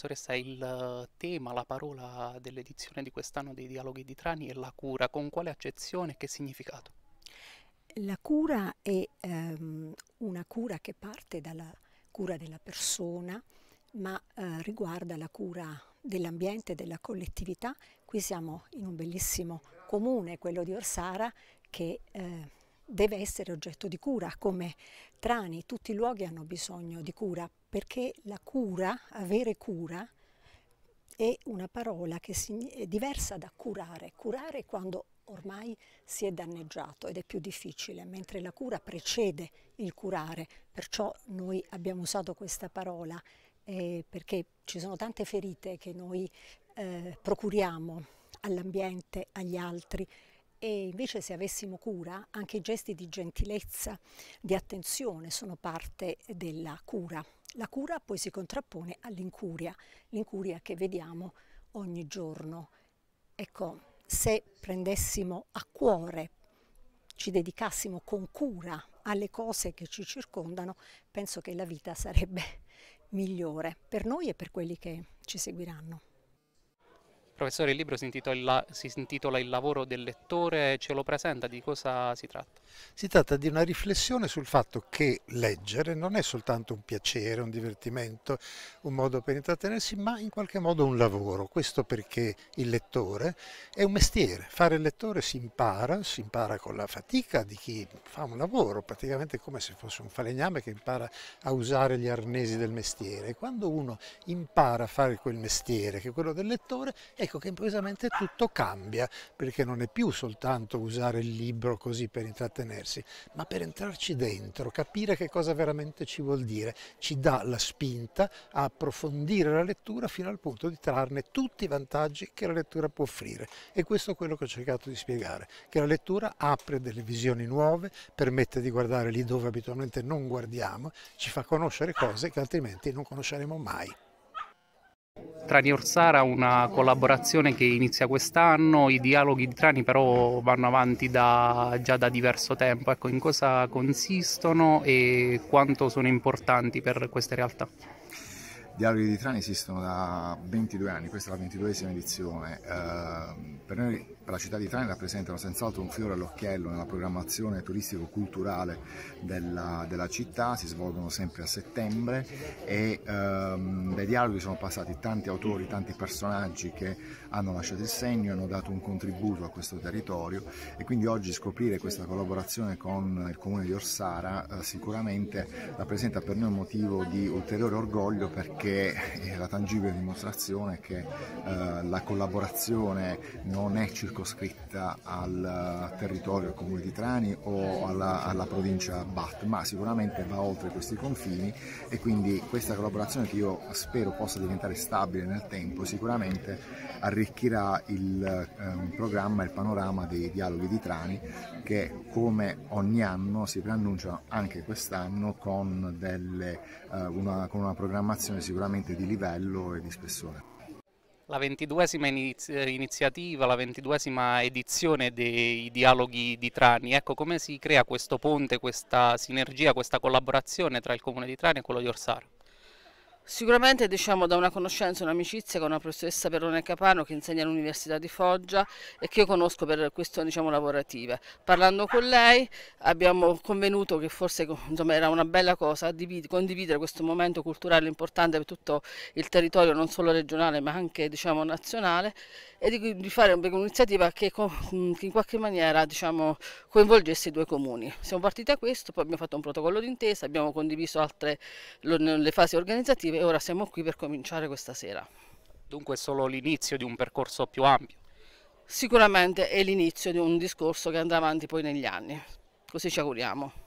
professoressa, il eh, tema, la parola dell'edizione di quest'anno dei dialoghi di Trani è la cura. Con quale accezione e che significato? La cura è ehm, una cura che parte dalla cura della persona, ma eh, riguarda la cura dell'ambiente, della collettività. Qui siamo in un bellissimo comune, quello di Orsara, che eh, deve essere oggetto di cura, come Trani, tutti i luoghi hanno bisogno di cura perché la cura, avere cura, è una parola che è diversa da curare. Curare è quando ormai si è danneggiato ed è più difficile, mentre la cura precede il curare, perciò noi abbiamo usato questa parola eh, perché ci sono tante ferite che noi eh, procuriamo all'ambiente, agli altri, e invece se avessimo cura anche i gesti di gentilezza, di attenzione sono parte della cura. La cura poi si contrappone all'incuria, l'incuria che vediamo ogni giorno. Ecco, se prendessimo a cuore, ci dedicassimo con cura alle cose che ci circondano, penso che la vita sarebbe migliore per noi e per quelli che ci seguiranno. Professore, il libro si intitola, si intitola, Il lavoro del lettore, ce lo presenta, di cosa si tratta? Si tratta di una riflessione sul fatto che leggere non è soltanto un piacere, un divertimento, un modo per intrattenersi, ma in qualche modo un lavoro. Questo perché il lettore è un mestiere, fare il lettore si impara, si impara con la fatica di chi fa un lavoro, praticamente come se fosse un falegname che impara a usare gli arnesi del mestiere. Quando uno impara a fare quel mestiere, che è quello del lettore, è ecco che improvvisamente tutto cambia, perché non è più soltanto usare il libro così per intrattenersi, ma per entrarci dentro, capire che cosa veramente ci vuol dire, ci dà la spinta a approfondire la lettura fino al punto di trarne tutti i vantaggi che la lettura può offrire. E questo è quello che ho cercato di spiegare, che la lettura apre delle visioni nuove, permette di guardare lì dove abitualmente non guardiamo, ci fa conoscere cose che altrimenti non conosceremo mai. Trani Orsara una collaborazione che inizia quest'anno, i dialoghi di Trani però vanno avanti da, già da diverso tempo, ecco in cosa consistono e quanto sono importanti per queste realtà. Dialoghi di Trani esistono da 22 anni, questa è la 22esima edizione. Ehm, per noi, per la città di Trani, rappresentano senz'altro un fiore all'occhiello nella programmazione turistico-culturale della, della, città. Si svolgono sempre a settembre e ehm, dai dialoghi sono passati tanti autori, tanti personaggi che hanno lasciato il segno, hanno dato un contributo a questo territorio. E quindi oggi scoprire questa collaborazione con il comune di Orsara eh, sicuramente rappresenta per noi un motivo di ulteriore orgoglio perché che è eh, la tangibile dimostrazione che eh, la collaborazione non è circoscritta al eh, territorio, al comune di Trani o alla, alla provincia BAT, ma sicuramente va oltre questi confini e quindi questa collaborazione che io spero possa diventare stabile nel tempo sicuramente arricchirà il eh, programma, il panorama dei dialoghi di Trani che come ogni anno si preannuncia anche quest'anno con, delle, eh, una, con una programmazione sicuramente sicuramente di livello e di spessore. La ventiduesima iniziativa, la ventiduesima edizione dei dialoghi di Trani, ecco come si crea questo ponte, questa sinergia, questa collaborazione tra il comune di Trani e quello di Orsaro? Sicuramente diciamo da una conoscenza, un'amicizia con la professoressa Perone Capano che insegna all'Università di Foggia e che io conosco per questioni diciamo, lavorative. Parlando con lei abbiamo convenuto che forse insomma, era una bella cosa condividere questo momento culturale importante per tutto il territorio non solo regionale ma anche diciamo, nazionale e di, di fare un'iniziativa che, mm, che, in qualche maniera diciamo, coinvolgesse i due comuni. Siamo partiti da questo, poi abbiamo fatto un protocollo d'intesa, abbiamo condiviso altre le fasi organizzative e ora siamo qui per cominciare questa sera. Dunque è solo l'inizio di un percorso più ampio? Sicuramente è l'inizio di un discorso che andrà avanti poi negli anni, così ci auguriamo.